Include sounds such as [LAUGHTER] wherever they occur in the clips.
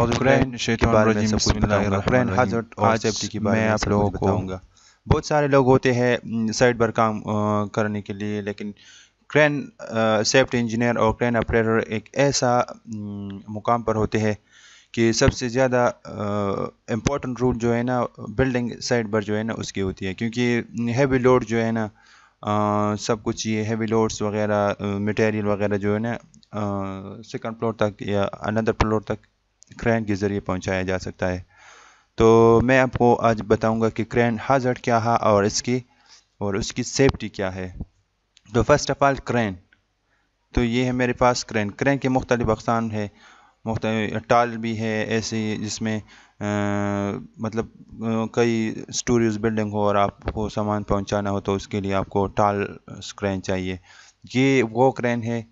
आप लोगों को बहुत सारे लोग होते हैं साइड पर काम करने के लिए लेकिन क्रेन सेफ्टी इंजीनियर और क्रेन ऑपरेटर एक ऐसा मुकाम पर होते हैं कि सबसे ज़्यादा इम्पोर्टेंट रूट जो है ना बिल्डिंग साइड पर जो है ना उसकी होती है क्योंकि हैवी लोड जो है ना आ, सब कुछ ये हैवी लोड्स वगैरह मटेरियल वगैरह जो है ना सेकंड फ्लोर तक या अनदर फ्लोर तक क्रैन के ज़रिए पहुंचाया जा सकता है तो मैं आपको आज बताऊंगा कि क्रैन हाजर्ड क्या है और इसकी और उसकी सेफ्टी क्या है तो फर्स्ट ऑफ़ ऑल क्रैन तो ये है मेरे पास क्रैन क्रैन के मुख्तलिफ़ अकसाम है मुख्त टाल भी है ऐसे जिसमें आ, मतलब कई स्टोरीज बिल्डिंग हो और आपको सामान पहुंचाना हो तो उसके लिए आपको टाल क्रैन चाहिए ये वो क्रेन है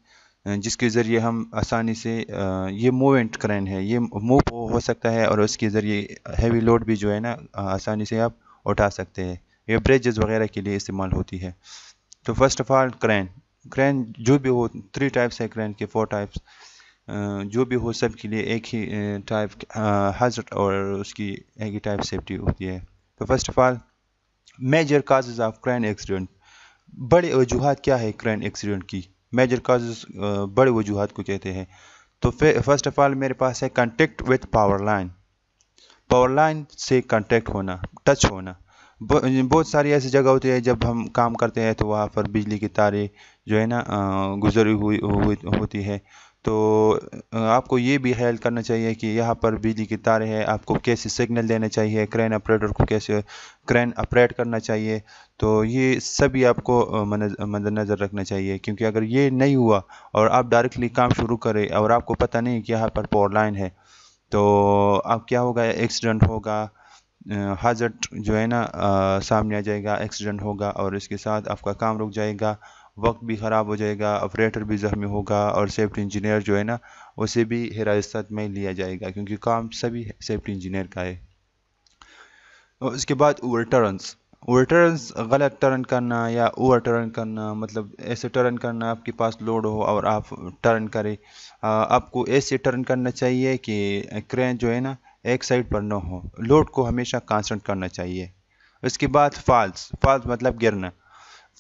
जिसके ज़रिए हम आसानी से ये मूवेंट क्रेन है ये मूव हो सकता है और उसके ज़रिए हैवी लोड भी जो है ना आसानी से आप उठा सकते हैं ये ब्रिजेज़ वगैरह के लिए इस्तेमाल होती है तो first of all crane crane जो भी हो थ्री टाइप्स है क्रेन के फोर टाइप्स जो भी हो सब के लिए एक ही टाइप हजरत और उसकी एक ही टाइप सेफ्टी होती है तो first of all major causes of crane accident बड़े वजूहत क्या है क्रेन एक्सीडेंट की मेजर काज बड़े वजूहत को कहते हैं तो फर्स्ट ऑफ ऑल मेरे पास है contact with power line power line से कंटेक्ट होना टच होना बहुत सारी ऐसी जगह होती है जब हम काम करते हैं तो वहाँ पर बिजली की तारें जो है ना गुजरी हुई, हुई होती है तो आपको ये भी ख्याल करना चाहिए कि यहाँ पर बिजली की तारें हैं आपको कैसे सिग्नल देना चाहिए क्रेन ऑपरेटर को कैसे क्रेन ऑपरेट करना चाहिए तो ये सब ही आपको मद्दनज़र रखना चाहिए क्योंकि अगर ये नहीं हुआ और आप डायरेक्टली काम शुरू करें और आपको पता नहीं कि यहाँ पर पावर लाइन है तो अब क्या होगा एक्सीडेंट होगा हाजट जो है ना आ, सामने आ जाएगा एक्सीडेंट होगा और इसके साथ आपका काम रुक जाएगा वक्त भी ख़राब हो जाएगा ऑपरेटर भी ज़ख्मी होगा और सेफ्टी इंजीनियर जो है ना उसे भी हिरासत में लिया जाएगा क्योंकि काम सभी सेफ्टी इंजीनियर का है और उसके बाद ओवर टर्नस ओवर टर्न गलत टर्न करना या ओवर टर्न करना मतलब ऐसे टर्न करना आपके पास लोड हो और आप टर्न करें आपको ऐसे टर्न करना चाहिए कि क्रेन जो है ना एक साइड पर ना हो लोड को हमेशा कांस्टेंट करना चाहिए उसके बाद फॉल्स फॉल्स मतलब गिरना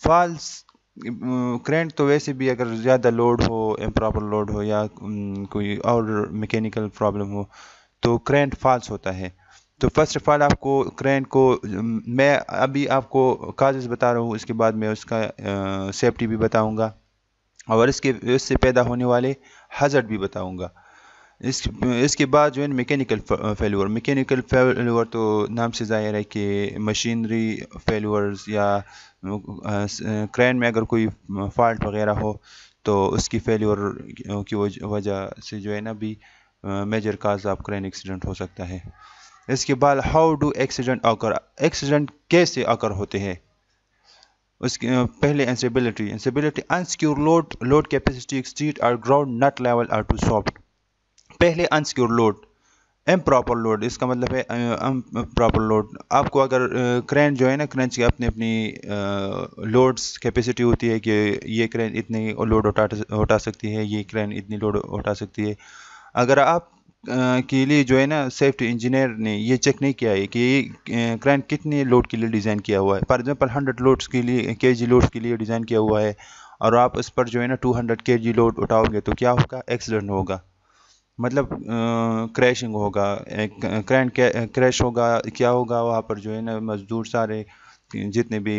फॉल्स करेंट तो वैसे भी अगर ज़्यादा लोड हो इम्प्रॉपर लोड हो या कोई और मैकेनिकल प्रॉब्लम हो तो करेंट फॉल्स होता है तो फर्स्ट ऑफ़ ऑल आपको क्रेन को मैं अभी आपको काजेज बता रहा हूँ इसके बाद मैं उसका सेफ्टी भी बताऊँगा और इसके इससे पैदा होने वाले हजर्ड भी बताऊँगा इस इसके बाद जो है मैकेनिकल फेलोर मैकेनिकल फेलोर तो नाम से ज़ाहिर है कि मशीनरी फेलवर्स या क्रेन में अगर कोई फॉल्ट वगैरह हो तो उसकी फेलोर की वजह से जो है ना भी major cause of crane accident हो सकता है इसके बाद how do accident occur accident कैसे आकर होते हैं उसके पहले instability instability unsecure load load capacity street or ground not level or too soft पहले unsecure load improper load इसका मतलब है एम प्रॉपर लोड आपको अगर क्रेन जो है ना क्रेन की अपनी अपनी लोड्स कैपेसिटी होती है कि ये क्रेन इतनी लोड उठा उठा सकती है ये क्रेन इतनी लोड उठा सकती है अगर आप के लिए जो है ना सेफ्टी इंजीनियर ने ये चेक नहीं किया है कि क्राइंट कितने लोड के लिए डिज़ाइन किया हुआ है फॉर एग्जाम्पल हंड्रेड लोड्स के लिए के जी लोड्स के लिए डिज़ाइन किया हुआ है और आप इस पर जो है ना 200 हंड्रेड के जी लोड उठाओगे तो क्या होगा एक्सीडेंट होगा मतलब क्रैशिंग होगा क्राइंट क्रैश होगा क्या होगा वहाँ पर जो है ना मज़दूर सारे जितने भी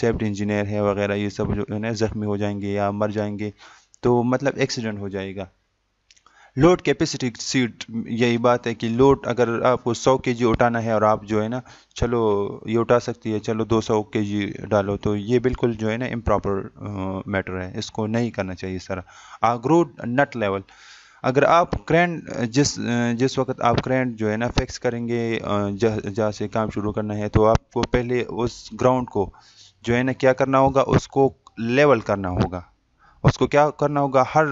सेफ्टी इंजीनियर है वगैरह ये सब जो है ना ज़ख्मी हो जाएंगे या मर जाएंगे तो मतलब एक्सीडेंट हो जाएगा लोड कैपेसिटी सीट यही बात है कि लोड अगर आपको 100 के जी उठाना है और आप जो है ना चलो ये उठा सकती है चलो 200 के जी डालो तो ये बिल्कुल जो है ना इम्प्रॉपर मैटर है इसको नहीं करना चाहिए सर आग्रो नट लेवल अगर आप क्रेंट जिस जिस वक्त आप क्रेंट जो है ना फिक्स करेंगे जहाँ से काम शुरू करना है तो आपको पहले उस ग्राउंड को जो है ना क्या करना होगा उसको लेवल करना होगा उसको क्या करना होगा हर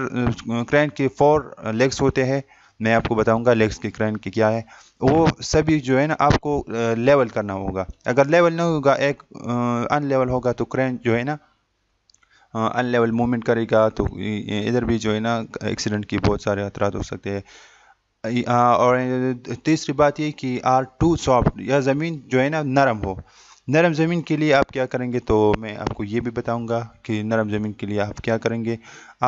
क्रैन के फोर लेग्स होते हैं मैं आपको बताऊंगा लेग्स के क्रैन के क्या है वो सभी जो है ना आपको लेवल करना होगा अगर लेवल नहीं होगा एक अनलेवल होगा तो क्रैन जो है ना अनलेवल मूवमेंट करेगा तो इधर भी जो है ना एक्सीडेंट की बहुत सारे खतरा हो सकते हैं और तीसरी बात ये कि आर टू सॉफ्ट या ज़मीन जो है ना नरम हो नरम ज़मीन के लिए आप क्या करेंगे तो मैं आपको ये भी बताऊंगा कि नरम ज़मीन के लिए आप क्या करेंगे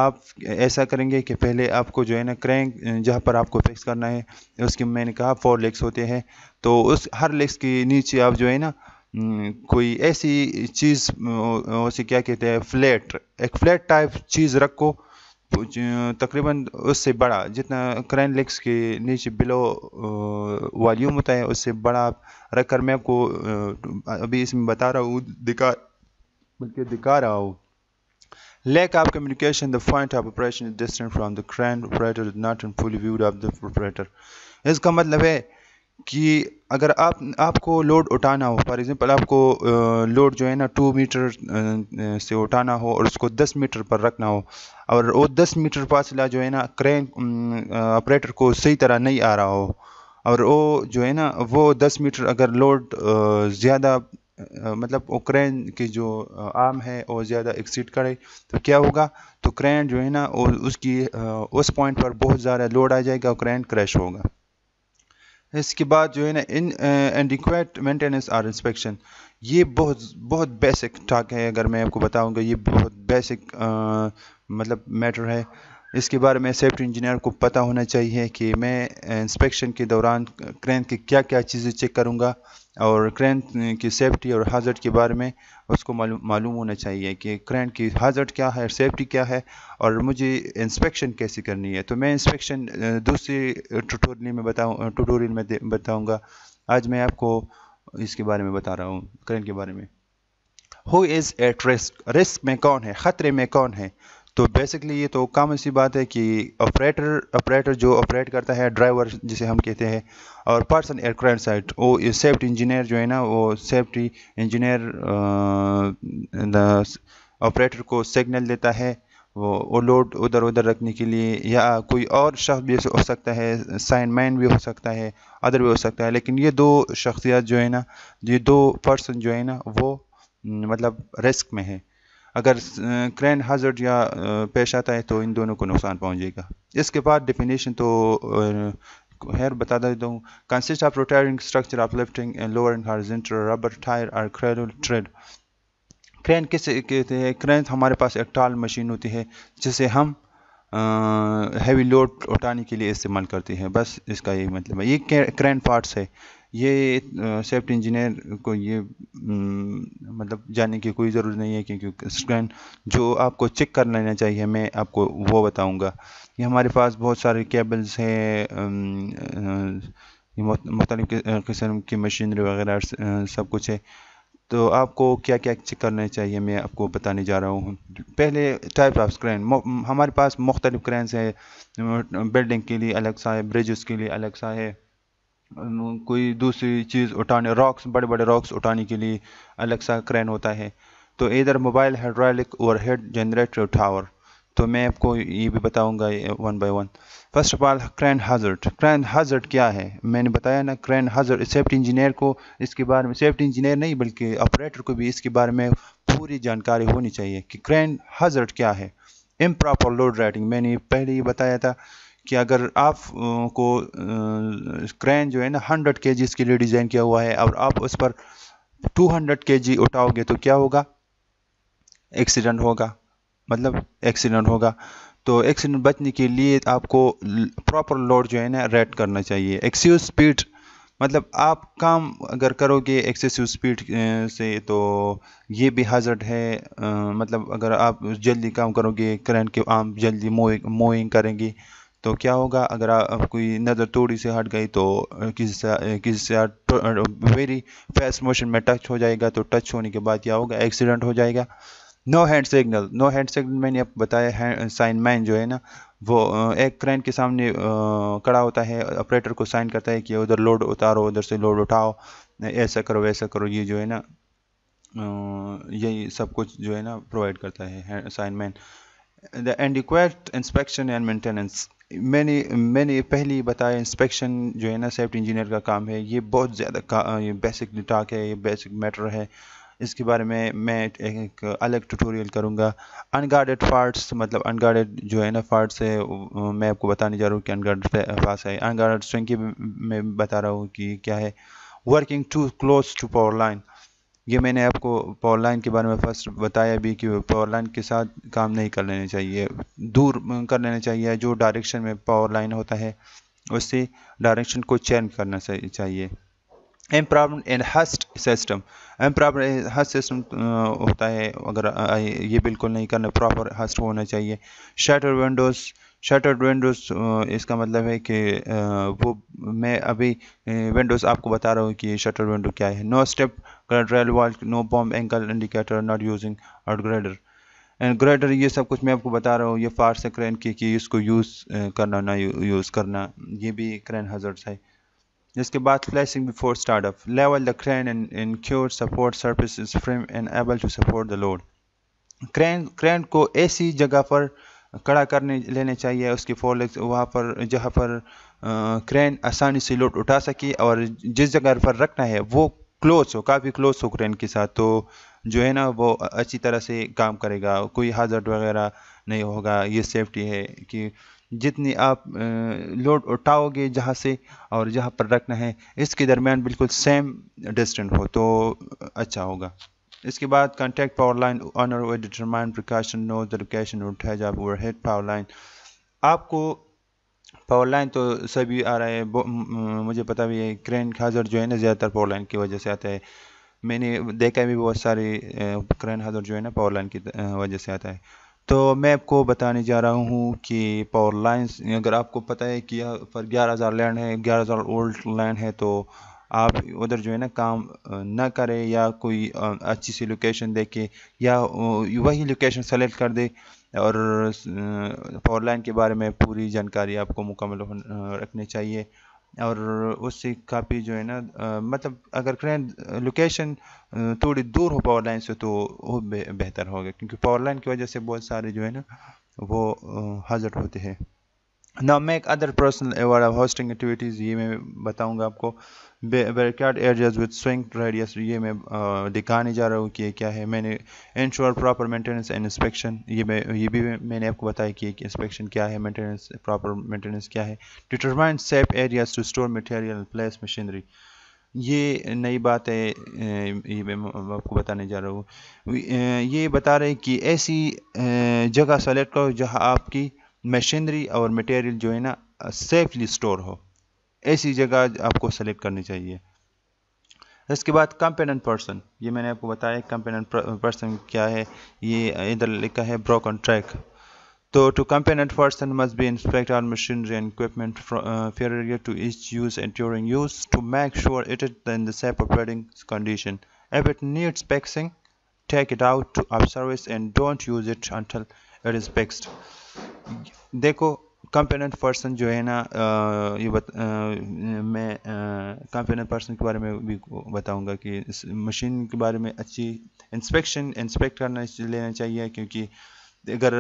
आप ऐसा करेंगे कि पहले आपको जो है ना क्रैंक जहाँ पर आपको फिक्स करना है उसके मैंने कहा फोर लेग्स होते हैं तो उस हर लेग्स के नीचे आप जो है ना कोई ऐसी चीज़ उसे क्या कहते हैं फ्लैट एक फ्लैट टाइप चीज़ रखो तकरीबन उससे बड़ा जितना क्रैन लेग्स के नीचे बिलो वॉल्यूम होता है उससे बड़ा रखकर मैं आपको अभी इसमें बता रहा हूँ दिखा बल्कि दिखा रहा हूँ lack of communication the point of operation is distant from the crane operator not in fully viewed of the operator इसका मतलब है कि अगर आप आपको लोड उठाना हो फॉर एग्ज़ाम्पल आपको लोड जो है ना टू मीटर से उठाना हो और उसको दस मीटर पर रखना हो और वो दस मीटर फासला जो है ना क्रेन ऑपरेटर को सही तरह नहीं आ रहा हो और वो जो है ना वो दस मीटर अगर लोड ज़्यादा मतलब वो क्रेन की जो आम है वो ज़्यादा एक्सीड करे तो क्या होगा तो क्रेन जो है ना उसकी उस पॉइंट पर बहुत ज़्यादा लोड आ जाएगा और क्रेन क्रैश होगा इसके बाद जो है ना इन एडिक्वेट मेंटेनेंस और इंस्पेक्शन ये बहुत बहुत बेसिक टाक है अगर मैं आपको बताऊंगा ये बहुत बेसिक uh, मतलब मैटर है इसके बारे में सेफ्टी इंजीनियर को पता होना चाहिए कि मैं इंस्पेक्शन के दौरान क्रेन की क्या क्या चीज़ें चेक करूँगा और क्रेन की सेफ्टी और हाजट के बारे में उसको मालूम होना चाहिए कि क्रेन की हाजट क्या है सेफ्टी क्या है और मुझे इंस्पेक्शन कैसे करनी है तो मैं इंस्पेक्शन दूसरी ट्यूटोरियल में बताऊँ ट्यूटोरियल में बताऊँगा आज मैं आपको इसके बारे में बता रहा हूँ क्रेन के बारे में who is at risk risk में कौन है ख़तरे में कौन है तो बेसिकली ये तो काम ऐसी बात है कि ऑपरेटर ऑपरेटर जो ऑपरेट करता है ड्राइवर जिसे हम कहते हैं और पर्सन एयरक्राफ्ट साइट वो सेफ्टी इंजीनियर जो है ना वो सेफ्टी इंजीनियर ऑपरेटर को सिग्नल देता है वो वो लोड उधर उधर रखने के लिए या कोई और शख्स भी हो सकता है साइन मैन भी हो सकता है अदर भी हो सकता है लेकिन ये दो शख्सियत जो है ना ये दो पर्सन जो है ना वो मतलब रिस्क में है अगर क्रैन हाजर्ड या पेश आता है तो इन दोनों को नुकसान पहुंचेगा इसके बाद डिफिनेशन तो here bata deta hu consists of rotating structure uplifting and lowering horizontal rubber tyre और cradle ट्रेड क्रेन किस कहते हैं क्रेन हमारे पास एक टाल मशीन होती है जिसे हम हैवी लोड उठाने के लिए इस्तेमाल करते हैं बस इसका यही मतलब है ये क्रेन पार्ट्स है ये सेफ्टी इंजीनियर को ये हम्म, मतलब जाने की कोई ज़रूरत नहीं है क्योंकि स्कैन जो आपको चेक कर लेना चाहिए मैं आपको वो बताऊंगा ये हमारे पास बहुत सारे केबल्स हैं मुख्तलिफ़ किस्म की मशीनरी वगैरह सब कुछ है तो आपको क्या क्या चेक करना चाहिए मैं आपको बताने जा रहा हूँ पहले टाइप ऑफ क्रेन हमारे पास मुख्तलिफ़ क्रेन है बिल्डिंग के लिए अलग सा है ब्रिजेस के लिए अलग सा है कोई दूसरी चीज़ उठाने रॉक्स बड़े बड़े रॉक्स उठाने के लिए अलग सा क्रेन होता है तो इधर mobile hydraulic head generator tower तो मैं आपको ये भी बताऊंगा one by one first of all crane hazard crane hazard क्या है मैंने बताया ना क्रैन हाजर सेफ्टी इंजीनियर को इसके बारे में सेफ्टी इंजीनियर नहीं बल्कि ऑपरेटर को भी इसके बारे में पूरी जानकारी होनी चाहिए कि क्रैन हजर्ड क्या है इम प्रॉपर लोड राइटिंग मैंने पहले ही बताया था कि अगर आप को क्रेन जो है ना हंड्रेड के के लिए डिज़ाइन किया हुआ है और आप उस पर टू हंड्रेड के जी उठाओगे तो क्या होगा एक्सीडेंट होगा मतलब एक्सीडेंट होगा तो एक्सीडेंट बचने के लिए आपको प्रॉपर लोड जो है ना रेड करना चाहिए एक्सीव स्पीड मतलब आप काम अगर करोगे एक्सेसिव स्पीड से तो ये भी हाजर्ड है आ, मतलब अगर आप जल्दी काम करोगे करंट के आम जल्दी मोइंग मोइंग करेंगे तो क्या होगा अगर आप कोई नज़र थोड़ी से हट गई तो किसी से किसी से वेरी फास्ट मोशन में टच हो जाएगा तो टच होने के बाद क्या होगा एक्सीडेंट हो जाएगा no hand signal no hand signal मैंने आप बताया साइन मैन जो है ना वो एक क्रेन के सामने कड़ा होता है ऑपरेटर को साइन करता है कि उधर लोड उतारो उधर से लोड उठाओ ऐसा करो वैसा करो ये जो है ना यही सब कुछ जो है ना प्रोवाइड करता है sign man the and inspection and maintenance मैंने मैंने पहले ही बताया इंस्पेक्शन जो है ना सेफ्टी इंजीनियर का काम है ये बहुत ज़्यादा ये बेसिक टाक है ये बेसिक मैटर है इसके बारे में मैं एक, एक अलग ट्यूटोरियल करूँगा अनगार्डेड फार्ट्स मतलब अनगार्डेड जो है ना फार्ट्स है मैं आपको बताने जा रहा हूँ कि अनगार्डेड फार्ट्स है अनगार्डेड स्विंग की मैं बता रहा हूँ कि क्या है working too close to power line ये मैंने आपको पावर लाइन के बारे में फर्स्ट बताया भी कि पावर लाइन के साथ काम नहीं कर लेना चाहिए दूर कर लेना चाहिए जो डायरेक्शन में पावर लाइन होता है उससे डायरेक्शन को चेंज करना चाहिए improper improved hoist system improper hoist system होता है अगर ये बिल्कुल नहीं करना प्रॉपर हस्ट होना चाहिए शटर विंडोज़ शटर्ड विंडोज़ इसका मतलब है कि वो मैं अभी विंडोज़ आपको बता रहा हूँ कि शटर विंडो क्या है no step guardrail volt no boom angle indicator not using आउट ग्रेडर एंड ग्रेडर ये सब कुछ मैं आपको बता रहा हूँ ये फार से क्रेन की कि इसको यूज़ करना ना यूज़ करना ये भी क्रेन हजर्स है इसके बाद flashing before startup level the crane and ensure support surface firm and able to support the load crane crane को ऐसी जगह पर कड़ा करने लेने चाहिए उसकी फोर लेग्स वहाँ पर जहाँ पर क्रेन आसानी से लोड उठा सके और जिस जगह पर रखना है वो क्लोज हो काफ़ी क्लोज हो क्रेन के साथ तो जो है ना वो अच्छी तरह से काम करेगा कोई हाजट वगैरह नहीं होगा ये सेफ्टी है कि जितनी आप लोड उठाओगे जहाँ से और जहाँ पर रखना है इसके दरमियान बिल्कुल सेम डिस्टेंस हो तो अच्छा होगा इसके बाद कॉन्टैक्ट पावर लाइन ऑनर वे determine precaution know the location उठाए जाप ओवर हेड पावर लाइन आपको पावर लाइन तो सभी आ रहा है मुझे पता भी है क्रेन हाजर जो है ना ज़्यादातर पावर लाइन की वजह से आता है मैंने देखा भी बहुत सारे क्रेन हाजर जो है ना पावर लाइन की वजह से आता है तो मैं आपको बताने जा रहा हूँ कि पावर लाइन अगर आपको पता है कि यहाँ पर ग्यारह हज़ार लैंड है ग्यारह हज़ार ओल्ड लैंड है तो आप उधर जो है ना काम ना करें या कोई अच्छी सी लोकेशन देखे या वही लोकेशन सेलेक्ट कर दे और पावर लाइन के बारे में पूरी जानकारी आपको मुकम्मल रखनी चाहिए और उससे काफ़ी जो है ना मतलब अगर करेंट लोकेशन थोड़ी दूर हो पावर लाइन से तो वो बेहतर होगा क्योंकि पावर लाइन की वजह से बहुत सारे जो है ना वो हाजर होते हैं ना make other personal aware of hoisting activities ये मैं बताऊंगा आपको barricade areas with swing radius ये मैं दिखाने जा रहा हूँ कि ये क्या है मैंने ensure proper maintenance and inspection ये मैं ये भी मैंने आपको बताया कि इंस्पेक्शन क्या है मेंटेनेंस प्रॉपर मेंटेनेंस क्या है determine safe areas to store material place machinery ये नई बात है ये मैं आपको बताने जा रहा हूँ ये बता रहे कि ऐसी जगह सेलेक्ट करो जहाँ आपकी मशीनरी और मटेरियल जो है ना सेफली स्टोर हो ऐसी जगह आपको सेलेक्ट करनी चाहिए इसके बाद कंपेनेंट पर्सन ये मैंने आपको बताया कंपेनेंट पर्सन क्या है ये इधर लिखा है ब्रोकन ट्रैक तो to competent person must be inspect or machinery and equipment prior to each use and during use to make sure it is in the safe operating condition if it needs fixing take it out of service and don't use it until it is fixed देखो competent person जो है ना आ, ये बत, आ, मैं कंपेनेंट person के बारे में भी बताऊंगा कि इस मशीन के बारे में अच्छी इंस्पेक्शन इंस्पेक्ट करना लेना चाहिए क्योंकि अगर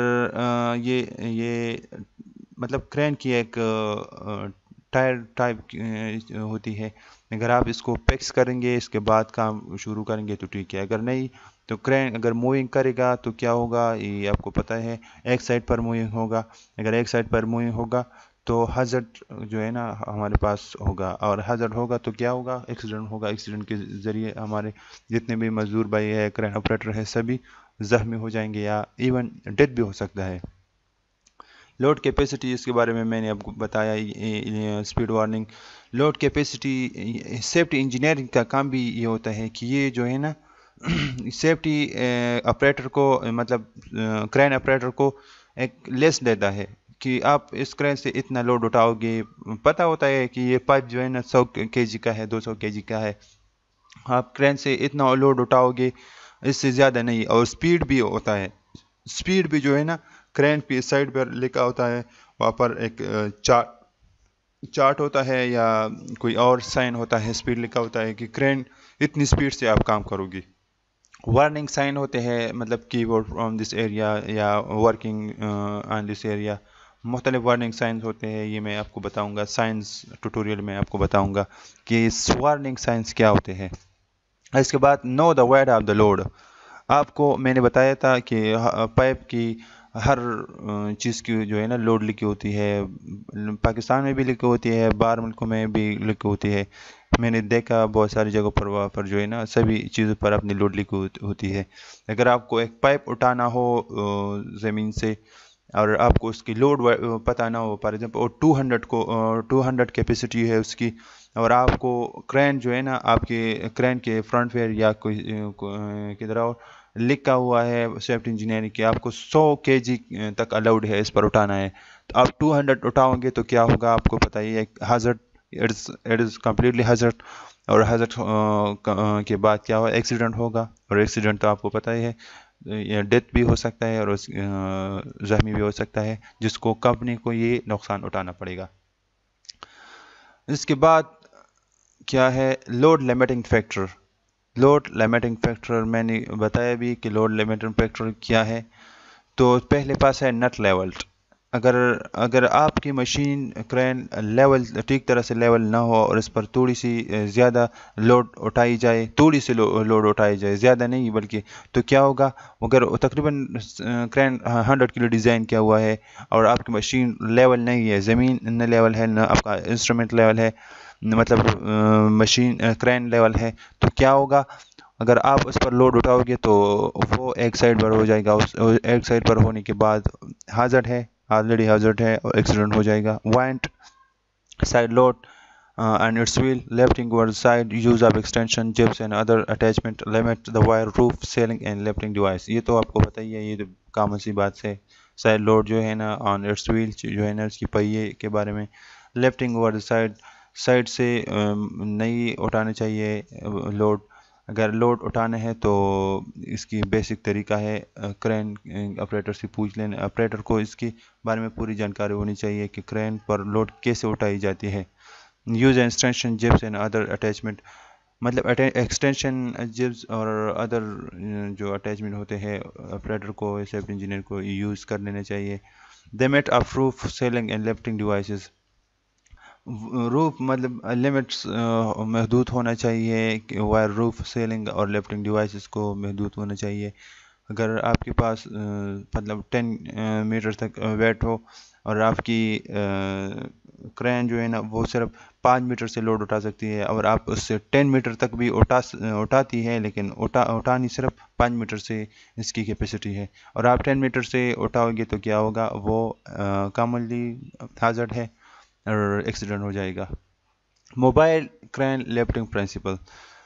ये ये मतलब क्रेन की एक टायर टाइप होती है अगर आप इसको पैक्स करेंगे इसके बाद काम शुरू करेंगे तो ठीक है अगर नहीं तो क्रैंक अगर मूविंग करेगा तो क्या होगा ये आपको पता है एक साइड पर मूविंग होगा अगर एक साइड पर मूविंग होगा तो हजट जो है ना हमारे पास होगा और हजट होगा तो क्या होगा एक्सीडेंट होगा एक्सीडेंट के ज़रिए हमारे जितने भी मजदूर भाई है क्रैन ऑपरेटर है सभी जख्मी हो जाएंगे या इवन डेथ भी हो सकता है लोड कैपेसिटी इसके बारे में मैंने आपको बताया speed warning load capacity safety engineering का काम भी ये होता है कि ये जो है ना सेफ्टी ऑपरेटर को मतलब क्रेन ऑपरेटर को एक लेस देता है कि आप इस क्रेन से इतना लोड उठाओगे पता होता है कि ये पाइप जो है ना सौ के का है दो सौ के का है आप क्रेन से इतना लोड उठाओगे इससे ज़्यादा नहीं और स्पीड भी होता है स्पीड भी जो है ना क्रेन पे साइड पर लिखा होता है वहाँ पर एक चार्ट चार्ट होता है या कोई और साइन होता है स्पीड लिखा होता है कि क्रेन इतनी स्पीड से आप काम करोगी वार्निंग साइन होते हैं मतलब कीबोर्ड फ्रॉम दिस एरिया या वर्किंग ऑन दिस एरिया मुख्तलिफ वार्निंग साइंस होते हैं ये मैं आपको बताऊंगा साइंस ट्यूटोरियल में आपको बताऊंगा कि इस वार्निंग साइंस क्या होते हैं इसके बाद know the weight of the load आपको मैंने बताया था कि पाइप की हर uh, चीज़ की जो है ना लोड लिखी होती है पाकिस्तान में भी लिखी होती है बाहर मुल्कों में भी लिखी होती है मैंने देखा बहुत सारी जगहों पर वहाँ पर जो है ना सभी चीज़ों पर अपनी लोड लिक होती है अगर आपको एक पाइप उठाना हो ज़मीन से और आपको उसकी लोड पता ना हो फॉर एग्ज़ाम्पल और 200 को हंड्रेड कैपेसिटी है उसकी और आपको क्रेन जो है ना आपके क्रेन के फ्रंट फेयर या कोई किधर और लिखा हुआ है सेफ्टी इंजीनियरिंग कि आपको 100 के तक अलाउड है इस पर उठाना है तो आप 200 उठाओगे तो क्या होगा आपको पता ही है hazard it is it is completely hazard और हजरत के बाद क्या हुआ एक्सीडेंट होगा और एक्सीडेंट तो आपको पता ही है डेथ भी हो सकता है और जख्मी भी हो सकता है जिसको कंपनी को ये नुकसान उठाना पड़ेगा इसके बाद क्या है load limiting factor load limiting factor मैंने बताया भी कि लोड लिमिटिंग फैक्टर क्या है तो पहले पास है नट लेवल्ड अगर अगर आपकी मशीन क्रेन लेवल ठीक तरह से लेवल ना हो और इस पर थोड़ी सी ज़्यादा लोड उठाई जाए थोड़ी सी लो, लोड उठाई जाए ज़्यादा नहीं बल्कि तो क्या होगा अगर तकरीबन क्रेन हंड्रेड किलो डिज़ाइन किया हुआ है और आपकी मशीन लेवल नहीं है ज़मीन न लेवल है ना आपका इंस्ट्रूमेंट लेवल है मतलब मशीन क्रेन लेवल है तो क्या होगा अगर आप उस पर लोड उठाओगे तो वो एक साइड पर हो जाएगा उस एक साइड पर होने के बाद हाजट है ऑलरेडी हाजर्ड है और एक्सीडेंट हो जाएगा wind side load and its wheel left inward side use of extension jibs and other attachment limit the wire rope sling and lifting device ये तो आपको पता ही है ये तो सी बात से साइड लोड जो है ना ऑन इट्स व्हील जो है ना इसकी पहिए के बारे में लेफ्टिंग ओवर साइड साइड से um, नहीं उठानी चाहिए लोड uh, अगर लोड उठाना है तो इसकी बेसिक तरीका है क्रेन ऑपरेटर से पूछ लेना ऑपरेटर को इसके बारे में पूरी जानकारी होनी चाहिए कि क्रेन पर लोड कैसे उठाई जाती है use extension jibs and other attachment मतलब एक्सटेंशन जिप्स और अदर जो अटैचमेंट होते हैं ऑपरेटर को सेफ्टी इंजीनियर को यूज़ कर लेना चाहिए they met a proof sling and lifting devices rope मतलब लिमिट्स महदूद होना चाहिए वायर रूफ सेलिंग और लिफ्टिंग डिवाइसेस को महदूद होना चाहिए अगर आपके पास मतलब टेन मीटर तक वेट हो और आपकी क्रेन जो है ना वो सिर्फ पाँच मीटर से लोड उठा सकती है और आप उससे टेन मीटर तक भी उठा उठाती है लेकिन उठा उठानी सिर्फ पाँच मीटर से इसकी कैपेसिटी है और आप टेन मीटर से उठाओगे तो क्या होगा वो कामली हाजर्ड है एक्सीडेंट हो जाएगा mobile crane lifting principle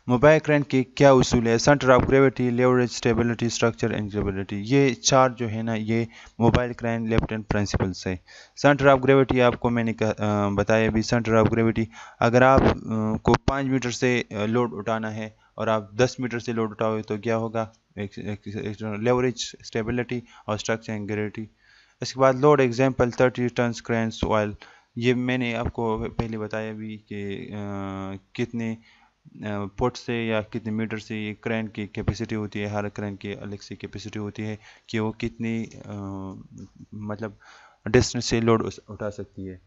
mobile crane के क्या उसूल है centre of gravity leverage stability structure and gravity ये चार जो है ना ये मोबाइल क्रैन एंड प्रिंसिपल्स है सेंटर ऑफ ग्रेविटी आपको मैंने कहा बताया भी सेंटर ऑफ ग्रेविटी अगर आप को पाँच मीटर से लोड उठाना है और आप दस मीटर से लोड उठाओगे तो क्या होगा लेवरेज स्टेबिलिटी और स्ट्रक्चर एंड ग्रेविटी इसके बाद load example thirty ton cranes oil ये मैंने आपको पहले बताया भी कि कितने पोट से या कितने मीटर से ये क्रेन की कैपेसिटी होती है हर क्रेन की अलग से कैपेसिटी होती है कि वो कितनी आ, मतलब डिस्टेंस से लोड उठा सकती है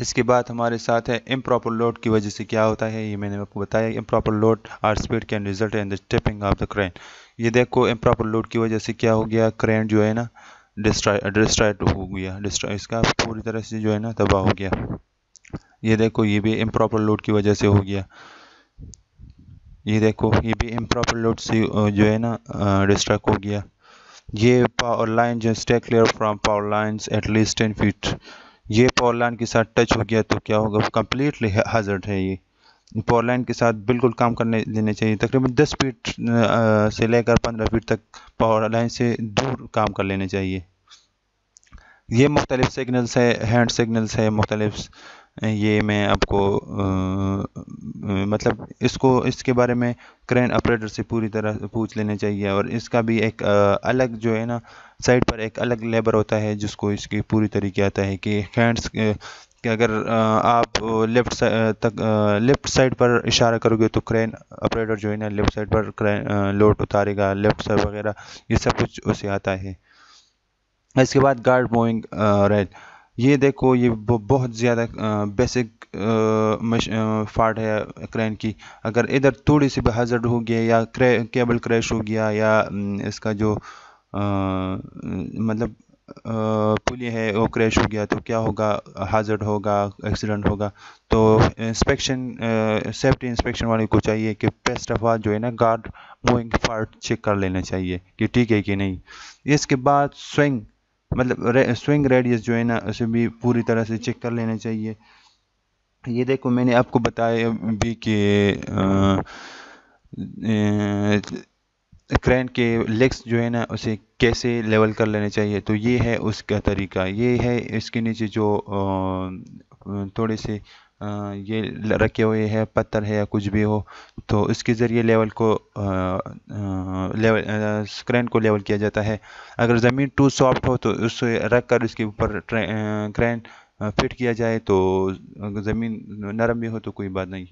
इसके बाद हमारे साथ है इम्प्रॉपर लोड की वजह से क्या होता है ये मैंने आपको बताया improper load or speed can result in the tipping of the crane ये देखो इम्प्रॉपर लोड की वजह से क्या हो गया क्रेन जो है ना डिस्ट्रॉय डिस्ट्राइट तो हो गया डिस्ट्रॉय इसका पूरी तरह से जो है ना तबाह हो गया ये देखो ये भी इम्प्रॉपर लोड की वजह से हो गया ये देखो ये भी इम्प्रॉपर लोड से जो है ना डिस्ट्रैक्ट हो गया ये पावर लाइन जो stay clear from power line at least ten feet ये पावर लाइन के साथ टच हो गया तो क्या होगा कम्प्लीटली हजर्ड है ये पावर के साथ बिल्कुल काम करने देने चाहिए तकरीबन 10 फीट से लेकर 15 फीट तक पावर लाइन से दूर काम कर लेने चाहिए ये मुख्तलिफ सिग्नल्स है हैंड सिग्नल्स है मुख्तलिफ ये मैं आपको आ, मतलब इसको इसके बारे में क्रेन ऑपरेटर से पूरी तरह पूछ लेने चाहिए और इसका भी एक आ, अलग जो है ना साइड पर एक अलग लेबर होता है जिसको इसकी पूरी तरीके आता है कि हैंड्स कि अगर आप लेफ़्ट तक लेफ़्ट साइड पर इशारा करोगे तो क्रेन ऑपरेटर जो है ना लेफ़्ट साइड पर क्रेन लोड उतारेगा लेफ़्ट साइड वगैरह ये सब कुछ उसे आता है इसके बाद गार्ड मोइंग रेड ये देखो ये बहुत ज़्यादा बेसिक फाट है क्रेन की अगर इधर थोड़ी सी भी हो गया या क्रे, केबल क्रैश हो गया या इसका जो आ, मतलब पुल है वो क्रैश हो गया तो क्या होगा हाजर्ड होगा एक्सीडेंट होगा तो इंस्पेक्शन सेफ्टी इंस्पेक्शन वाले को चाहिए कि बेस्ट ऑफ ऑल जो है ना गार्ड मूविंग पार्ट चेक कर लेना चाहिए कि ठीक है कि नहीं इसके बाद स्विंग मतलब रे, स्विंग रेडियस जो है ना उसे भी पूरी तरह से चेक कर लेना चाहिए ये देखो मैंने आपको बताया भी कि क्रेन के लेग्स जो है ना उसे कैसे लेवल कर लेने चाहिए तो ये है उसका तरीका ये है इसके नीचे जो थोड़े से ये रखे हुए हैं पत्थर है या कुछ भी हो तो इसके ज़रिए लेवल को लेवल क्रेन को लेवल किया जाता है अगर ज़मीन टू सॉफ्ट हो तो उसे रख कर उसके ऊपर क्रेन फिट किया जाए तो ज़मीन नरम भी हो तो कोई बात नहीं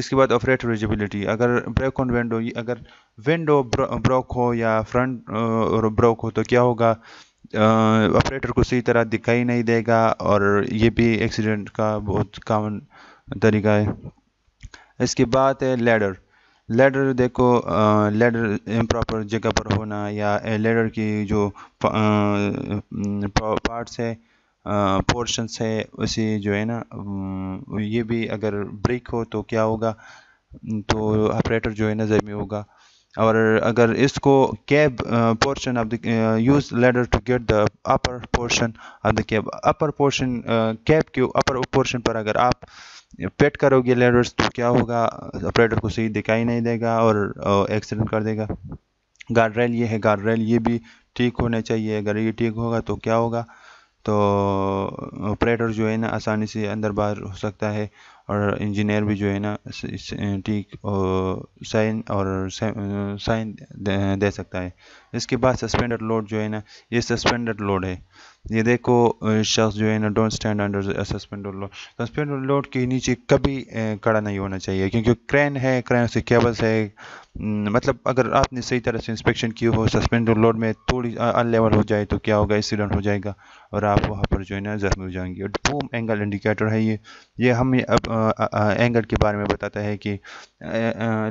इसके बाद ऑपरेटर विजिबिलिटी अगर ब्रेक ऑन विंडो अगर विंडो ब्रोक हो या फ्रंट ब्रोक हो तो क्या होगा ऑपरेटर को सही तरह दिखाई नहीं देगा और ये भी एक्सीडेंट का बहुत कॉमन तरीका है इसके बाद है लेडर लेडर देखो लेडर इम्प्रॉपर जगह पर होना या लेडर की जो पार्ट्स है पोर्शंस है उसे जो है ना ये भी अगर ब्रेक हो तो क्या होगा तो ऑपरेटर जो है ना जमी होगा और अगर इसको cab portion of the use ladder to get the upper portion of the cab upper portion cab के अपर पोर्शन पर अगर आप पेट करोगे लेडर्स तो क्या होगा ऑपरेटर को सही दिखाई नहीं देगा और एक्सीडेंट कर देगा गार्ड रेल ये है गार्ड रेल ये भी ठीक होने चाहिए अगर ये ठीक होगा तो क्या होगा तो ऑपरेटर जो है ना आसानी से अंदर बाहर हो सकता है और इंजीनियर भी जो है ना ठीक साइन और साइन दे सकता है इसके बाद सस्पेंडेड लोड जो है ना ये सस्पेंडेड लोड है ये देखो शख्स जो है ना don't stand under suspend load suspend load के नीचे कभी खड़ा नहीं होना चाहिए क्योंकि क्रेन है क्रेन से केबल्स है मतलब अगर आपने सही तरह से इंस्पेक्शन की हो सस्पेंड लोड में थोड़ी अनलेवल हो जाए तो क्या होगा एक्सीडेंट हो जाएगा और आप वहाँ पर जो है ना जख्मी हो जाएंगे और बूम एंगल इंडिकेटर है ये ये हम अब आ, आ, एंगल के बारे में बताता है कि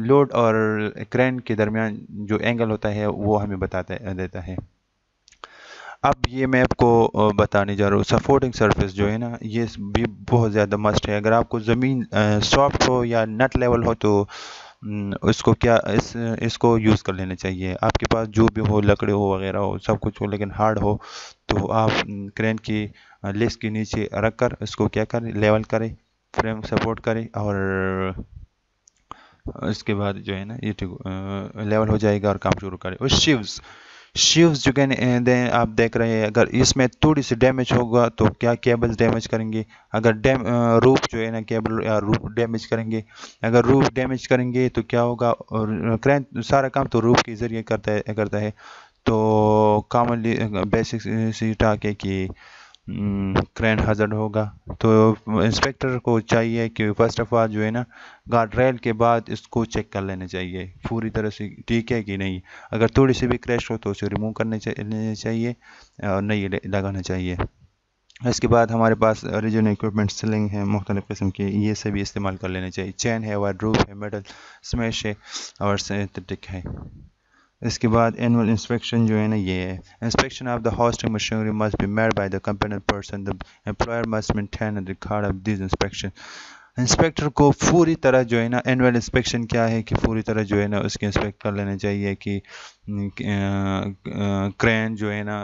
लोड और क्रेन के दरमियान जो एंगल होता है वो हमें बताता देता है अब ये मैं आपको बताने जा रहा हूँ सपोर्टिंग सरफेस जो है ना ये भी बहुत ज़्यादा मस्ट है अगर आपको ज़मीन सॉफ्ट हो या नट लेवल हो तो इसको क्या इस इसको यूज़ कर लेना चाहिए आपके पास जो भी हो लकड़े हो वगैरह हो सब कुछ हो लेकिन हार्ड हो तो आप क्रेन की लेस के नीचे रख कर इसको क्या करें लेवल करें फ्रेम सपोर्ट करें और इसके बाद जो है ना ये लेवल हो जाएगा और काम शुरू करें और शिव्स शिव जो कहने आप देख रहे हैं अगर इसमें थोड़ी सी डैमेज होगा तो क्या केबल्स डैमेज करेंगे अगर डैम रूप जो है ना केबल या रूप डैमेज करेंगे अगर रूप डैमेज करेंगे तो क्या होगा और क्रैंक सारा काम तो रूप के ज़रिए करता है करता है तो कॉमनली बेसिक सीटा के कि क्रैन हम्म, हजर्ड होगा तो इंस्पेक्टर को चाहिए कि फ़र्स्ट ऑफ ऑल जो है ना गार्ड रेल के बाद इसको चेक कर लेना चाहिए पूरी तरह से ठीक है कि नहीं अगर थोड़ी सी भी क्रैश हो तो उसे रिमूव करने चाहिए और नहीं लगाना चाहिए इसके बाद हमारे पास ओरिजिनल इक्विपमेंट सिलिंग है मुख्तलिफ़ किस्म के ये सभी इस्तेमाल कर लेने चाहिए चैन है वाड्रूप है मेडल स्मैश है और सिंथेटिक है इसके बाद एनुअल इंस्पेक्शन जो है ना ये है inspection of the hoisting machinery must be made by the competent person the employer must maintain record of this inspection inspector को पूरी तरह जो है ना एनुअल इंस्पेक्शन क्या है कि पूरी तरह जो है ना उसके इंस्पेक्ट कर लेना चाहिए कि क्रेन जो है ना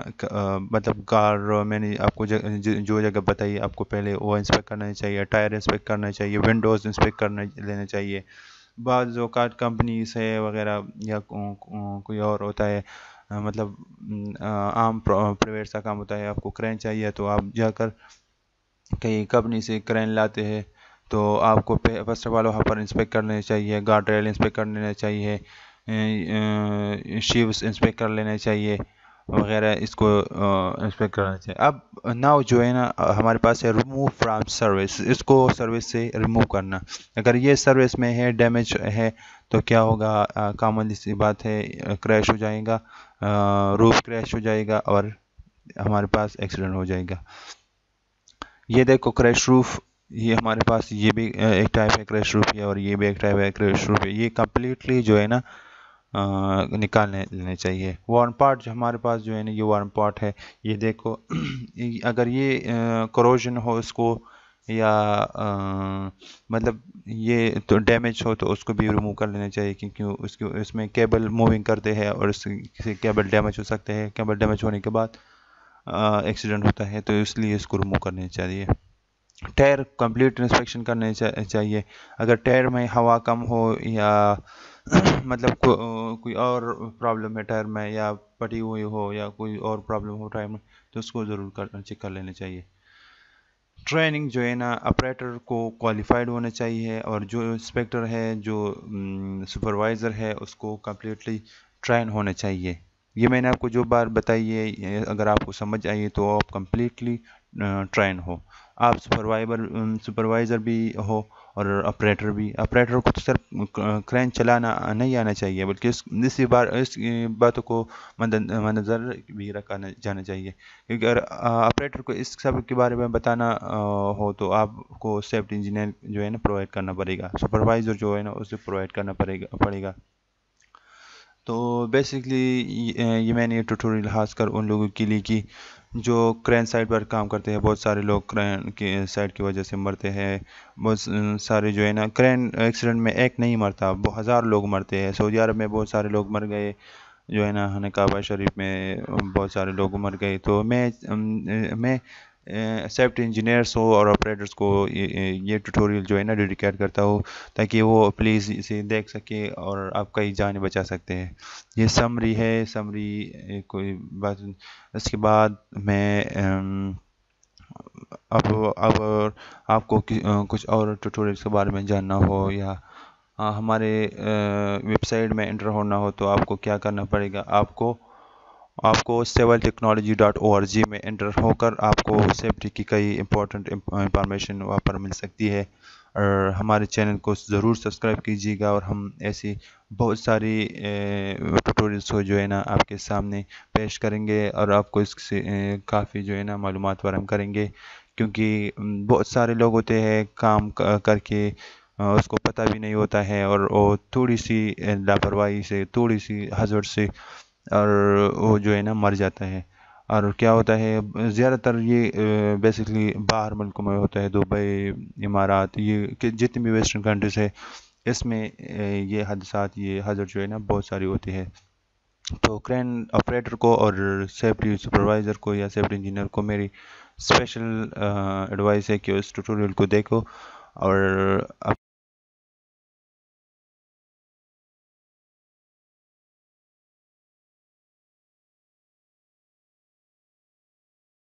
मतलब कार मैंने आपको जग, ज, जो जगह बताई आपको पहले वो इंस्पेक्ट करना चाहिए टायर इंस्पेक्ट करना चाहिए विंडोज़ इंस्पेक्ट करना लेना चाहिए जो अवकात कंपनीस है वगैरह या कोई और होता है मतलब आम प्राइवेट सा काम होता है आपको क्रेन चाहिए तो आप जाकर कहीं कंपनी से क्रेन लाते हैं तो आपको फर्स्ट ऑफ ऑल वहाँ पर इंस्पेक्ट कर लेना चाहिए गार्ड रेल इंस्पेक्ट कर लेना चाहिए शिव्स इंस्पेक्ट कर लेना चाहिए वगैरह इसको इंस्पेक्ट करना चाहिए अब नाउ जो है ना हमारे पास है रिमूव फ्राम सर्विस इसको सर्विस से रिमूव करना अगर ये सर्विस में है डैमेज है तो क्या होगा कामन सी बात है क्रैश हो जाएगा रूफ क्रैश हो जाएगा और हमारे पास एक्सीडेंट हो जाएगा ये देखो क्रैश रूफ ये हमारे पास ये भी एक टाइप है क्रैश रूफ है और ये भी एक टाइप है क्रैश रूफ है ये कम्प्लीटली जो है ना निकाल लेने चाहिए वार्म पार्ट जो हमारे पास जो है ना ये वार्म पार्ट है ये देखो [CLEARS THROAT] अगर ये करोजन हो इसको या आ, मतलब ये तो डैमेज हो तो उसको भी रिमूव कर लेना चाहिए क्योंकि उसके उसमें केबल मूविंग करते हैं और इससे केबल डैमेज हो सकते हैं केबल डैमेज होने के बाद एक्सीडेंट होता है तो इसलिए इसको रिमूव करना चाहिए टायर कंप्लीट इंस्पेक्शन करने चाहिए अगर टायर में हवा कम हो या [CLEARS THROAT] मतलब को, कोई और प्रॉब्लम है टायर में या पटी हुई हो या कोई और प्रॉब्लम हो टायर में तो उसको ज़रूर कर चेक कर लेना चाहिए ट्रेनिंग जो है ना ऑपरेटर को क्वालिफाइड होना चाहिए और जो इंस्पेक्टर है जो सुपरवाइज़र है उसको कम्प्लीटली ट्रेन होना चाहिए ये मैंने आपको जो बार बताई है अगर आपको समझ आई है तो आप कम्प्लीटली ट्रेन हो आप सुपरवाइबर सुपरवाइज़र भी हो और ऑपरेटर भी ऑपरेटर को तो सिर्फ क्रेन चलाना नहीं आना चाहिए बल्कि इस इसी बार इस बातों को मद्दनज़र भी रखा जाना चाहिए क्योंकि अगर ऑपरेटर को इस सब के बारे में बताना हो तो आपको सेफ्टी इंजीनियर जो है ना प्रोवाइड करना पड़ेगा सुपरवाइज़र जो है ना उसे प्रोवाइड करना पड़ेगा पड़ेगा तो बेसिकली ये मैंने ट्यूटोरियल खास कर उन लोगों के लिए की जो क्रेन साइड पर काम करते हैं बहुत सारे लोग क्रेन की साइड की वजह से मरते हैं बहुत सारे जो है ना क्रेन एक्सीडेंट में एक नहीं मरता हज़ार लोग मरते हैं सऊदी अरब में बहुत सारे लोग मर गए जो है ना हन शरीफ में बहुत सारे लोग मर गए तो मैं मैं सेफ्ट इंजीनियर्स हो और ऑपरेटर्स को ये, ये ट्यूटोरियल जो है ना डेडिकेट करता हो ताकि वो प्लीज़ इसे देख सके और आपका ही जान बचा सकते हैं ये समरी है समरी कोई बात इसके बाद मैं अब अब आपको कुछ और ट्यूटोरियल्स के बारे में जानना हो या हमारे वेबसाइट में इंटर होना हो तो आपको क्या करना पड़ेगा आपको आपको सेवल technology dot O R G में इंटर होकर आपको सेफ्टी की कई इंपॉर्टेंट इंफॉर्मेशन वहाँ पर मिल सकती है और हमारे चैनल को ज़रूर सब्सक्राइब कीजिएगा और हम ऐसी बहुत सारी ट्यूटोरियल्स को जो है ना आपके सामने पेश करेंगे और आपको इससे काफ़ी जो है ना मालूम फराम करेंगे क्योंकि बहुत सारे लोग होते हैं काम करके उसको पता भी नहीं होता है और वो थोड़ी सी लापरवाही से थोड़ी सी हजर से और वो जो है ना मर जाता है और क्या होता है ज़्यादातर ये बेसिकली बाहर मुल्कों में होता है दुबई इमारात ये जितनी भी वेस्टर्न कंट्रीज़ है इसमें ये हादसा ये हजर जो है ना बहुत सारी होती है तो क्रेन ऑपरेटर को और सेफ्टी सुपरवाइज़र को या सेफ्टी इंजीनियर को मेरी स्पेशल एडवाइस है कि उस ट्यूटोरियल को देखो और